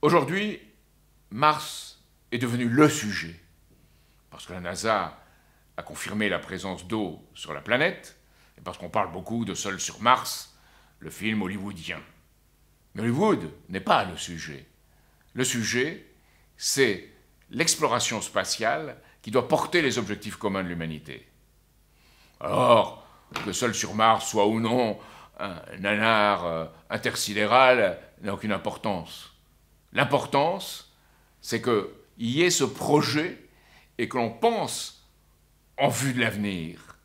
Aujourd'hui, Mars est devenu le sujet, parce que la NASA a confirmé la présence d'eau sur la planète, et parce qu'on parle beaucoup de Sol sur Mars, le film hollywoodien. Mais Hollywood n'est pas le sujet. Le sujet, c'est l'exploration spatiale qui doit porter les objectifs communs de l'humanité. Alors, que Sol sur Mars soit ou non un nanar euh, intersidéral n'a aucune importance. L'importance, c'est qu'il y ait ce projet et que l'on pense en vue de l'avenir,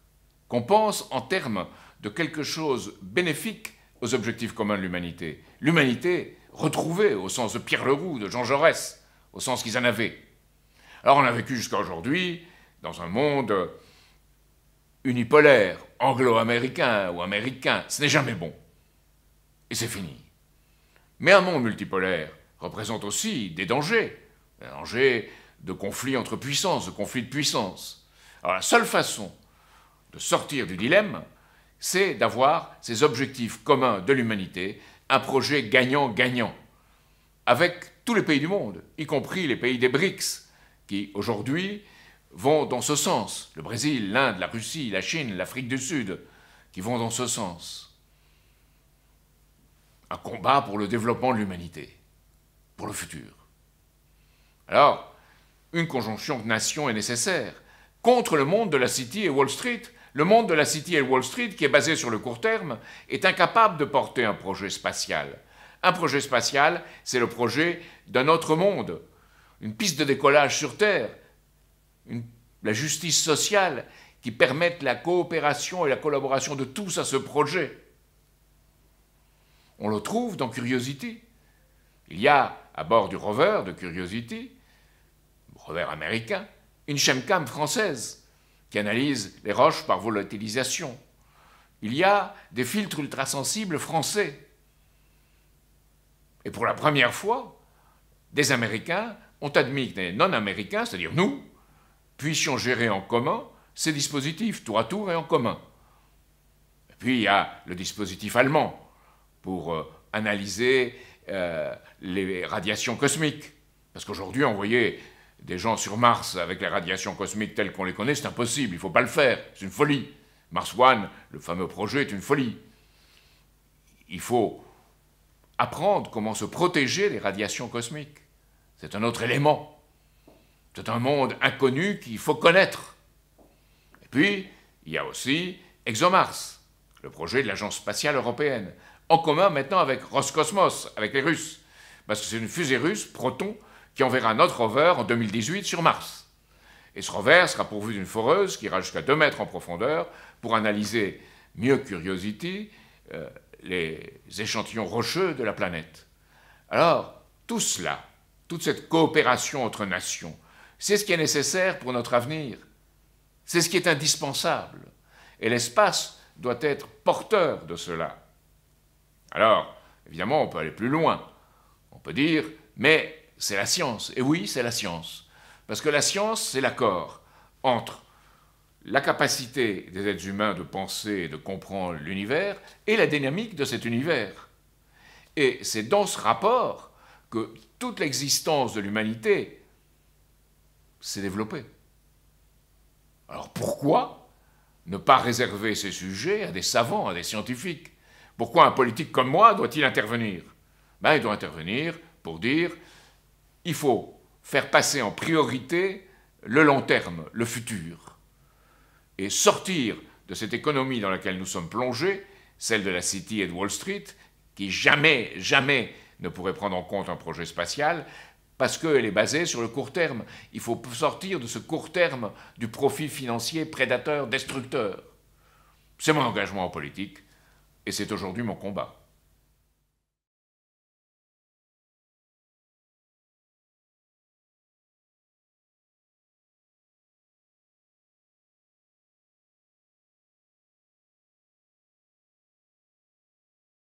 qu'on pense en termes de quelque chose bénéfique aux objectifs communs de l'humanité. L'humanité retrouvée au sens de Pierre Leroux, de Jean Jaurès, au sens qu'ils en avaient. Alors on a vécu jusqu'à aujourd'hui dans un monde unipolaire, anglo-américain ou américain. Ce n'est jamais bon. Et c'est fini. Mais un monde multipolaire, représente aussi des dangers, des dangers de conflits entre puissances, de conflits de puissances. Alors la seule façon de sortir du dilemme, c'est d'avoir ces objectifs communs de l'humanité, un projet gagnant-gagnant, avec tous les pays du monde, y compris les pays des BRICS, qui aujourd'hui vont dans ce sens, le Brésil, l'Inde, la Russie, la Chine, l'Afrique du Sud, qui vont dans ce sens. Un combat pour le développement de l'humanité le futur. Alors, une conjonction de nations est nécessaire contre le monde de la City et Wall Street. Le monde de la City et Wall Street, qui est basé sur le court terme, est incapable de porter un projet spatial. Un projet spatial, c'est le projet d'un autre monde, une piste de décollage sur Terre, la justice sociale qui permette la coopération et la collaboration de tous à ce projet. On le trouve dans Curiosity. Il y a à bord du rover de Curiosity, rover américain, une chemcam française qui analyse les roches par volatilisation. Il y a des filtres ultrasensibles français. Et pour la première fois, des Américains ont admis que des non-Américains, c'est-à-dire nous, puissions gérer en commun ces dispositifs, tour à tour et en commun. puis il y a le dispositif allemand pour euh, analyser euh, les radiations cosmiques. Parce qu'aujourd'hui, envoyer des gens sur Mars avec les radiations cosmiques telles qu'on les connaît, c'est impossible, il ne faut pas le faire, c'est une folie. Mars One, le fameux projet, est une folie. Il faut apprendre comment se protéger des radiations cosmiques. C'est un autre élément. C'est un monde inconnu qu'il faut connaître. Et puis, il y a aussi ExoMars, le projet de l'Agence spatiale européenne, en commun maintenant avec Roscosmos, avec les Russes. Parce que c'est une fusée russe, Proton, qui enverra notre rover en 2018 sur Mars. Et ce rover sera pourvu d'une foreuse qui ira jusqu'à 2 mètres en profondeur pour analyser mieux Curiosity euh, les échantillons rocheux de la planète. Alors, tout cela, toute cette coopération entre nations, c'est ce qui est nécessaire pour notre avenir. C'est ce qui est indispensable. Et l'espace doit être porteur de cela. Alors, évidemment, on peut aller plus loin. On peut dire, mais c'est la science. Et oui, c'est la science. Parce que la science, c'est l'accord entre la capacité des êtres humains de penser et de comprendre l'univers et la dynamique de cet univers. Et c'est dans ce rapport que toute l'existence de l'humanité s'est développée. Alors pourquoi ne pas réserver ces sujets à des savants, à des scientifiques pourquoi un politique comme moi doit-il intervenir ben, Il doit intervenir pour dire il faut faire passer en priorité le long terme, le futur, et sortir de cette économie dans laquelle nous sommes plongés, celle de la City et de Wall Street, qui jamais, jamais ne pourrait prendre en compte un projet spatial, parce qu'elle est basée sur le court terme. Il faut sortir de ce court terme du profit financier prédateur, destructeur. C'est mon engagement en politique, et c'est aujourd'hui mon combat.